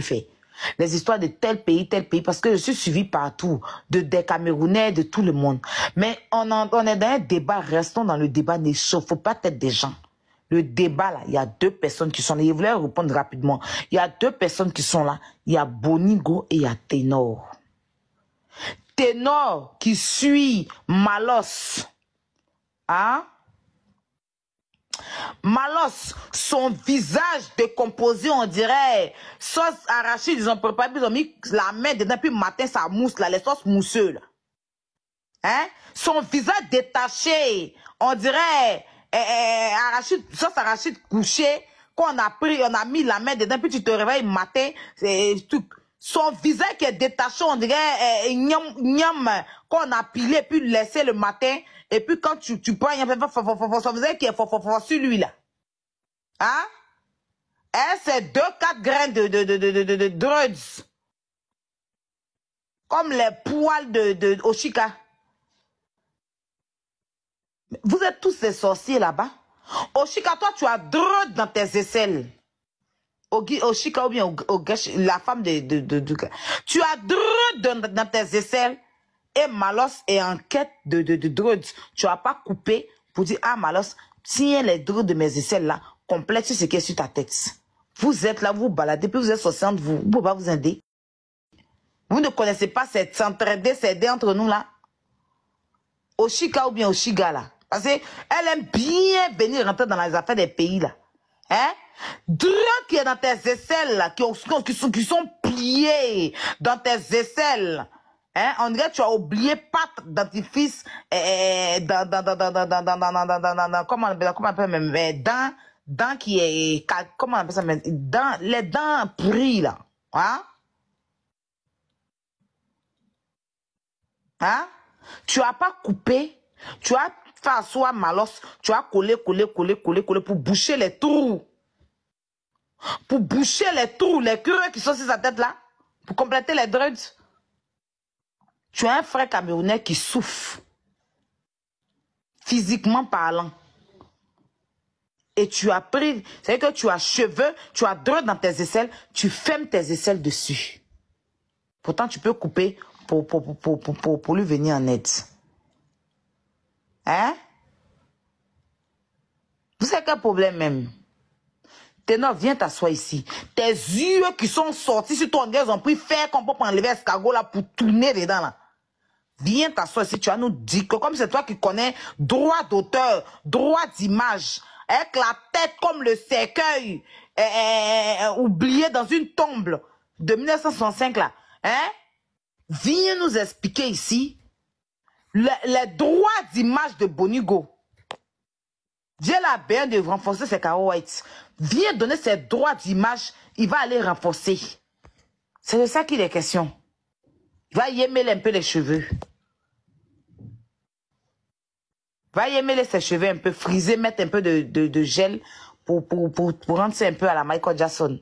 fait. Les histoires de tel pays, tel pays, parce que je suis suivi partout, de des Camerounais, de tout le monde. Mais on, est dans un débat, restons dans le débat, ne faut pas tête des gens. Le débat, là, il y a deux personnes qui sont là. Je voulais répondre rapidement. Il y a deux personnes qui sont là. Il y a Bonigo et il y a Ténor. Ténor qui suit Malos. ah Malos, son visage décomposé, on dirait sauce arachide, ils ont préparé, ils ont mis la main dedans, puis matin, ça mousse, là, les sauces mousseuses. Hein? Son visage détaché, on dirait eh, eh, sauce arachide couchée, qu'on a pris, on a mis la main dedans, puis tu te réveilles matin, Son visage qui est détaché, on dirait eh, qu'on a pilé, puis laissé le matin, et puis quand tu, tu prends, il y a ça faisait qui est sur lui là. Hein? Et hein, c'est deux, quatre grains de, de, de, de, de, de drugs. Comme les poils de, de Oshika. Vous êtes tous des sorciers là-bas. Oshika, toi, tu as drogue dans tes aisselles. Oshika ou bien la femme de... de, de, Tu as drogue dans, dans tes aisselles. Malos est en quête de, de, de Tu vas pas couper pour dire, ah Malos, tiens les drones de mes aisselles là, complète ce qui est sur ta tête. Vous êtes là, vous, baladez, puis vous êtes 60, vous, vous pouvez pas vous aider. Vous ne connaissez pas cette s'entraider, s'aider entre nous là. Oshika ou bien Oshiga là. Parce qu'elle aime bien venir rentrer dans les affaires des pays là. Hein? Drogue qui est dans tes aisselles là, qui, qui, sont, qui pliées dans tes aisselles. Hein, on dirait que tu as oublié pâte dentifrice, dans, dans, dans, dans, dans, dans, dans, dans, dans, dans, dans, comment, comment on appelle même, eh, dents, dents qui est, comment on appelle ça, mais, dents, les dents pris, là. Hein? Hein? Tu as pas coupé, tu as soit malos, tu as collé, collé, collé, collé, collé pour boucher les trous. Pour boucher les trous, les creux qui sont sur sa tête là. Pour compléter les dreads. Tu as un frère camerounais qui souffre, physiquement parlant. Et tu as pris, c'est-à-dire que tu as cheveux, tu as droit dans tes aisselles, tu fermes tes aisselles dessus. Pourtant, tu peux couper pour, pour, pour, pour lui venir en aide. Hein? Vous savez quel problème même Ténor, viens t'asseoir ici. Tes yeux qui sont sortis sur ton gaz ont pris faire qu'on peut enlever escargot là pour tourner dedans là. Viens t'asseoir ici, tu vas nous dire que comme c'est toi qui connais droit d'auteur, droit d'image, avec la tête comme le cercueil, eh, eh, eh, oublié dans une tombe de 1965 là, hein? Viens nous expliquer ici les droits d'image de Bonigo la bien de renforcer ses carottes. Viens donner ses droits d'image. Il va aller renforcer. C'est de ça qu'il est question. Il va y aimer un peu les cheveux. Il va y aimer ses cheveux un peu frisés, mettre un peu de, gel pour, pour, pour, rendre un peu à la Michael Jackson.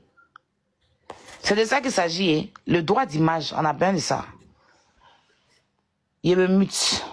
C'est de ça qu'il s'agit. Hein. Le droit d'image, on a bien de ça. Il me mute.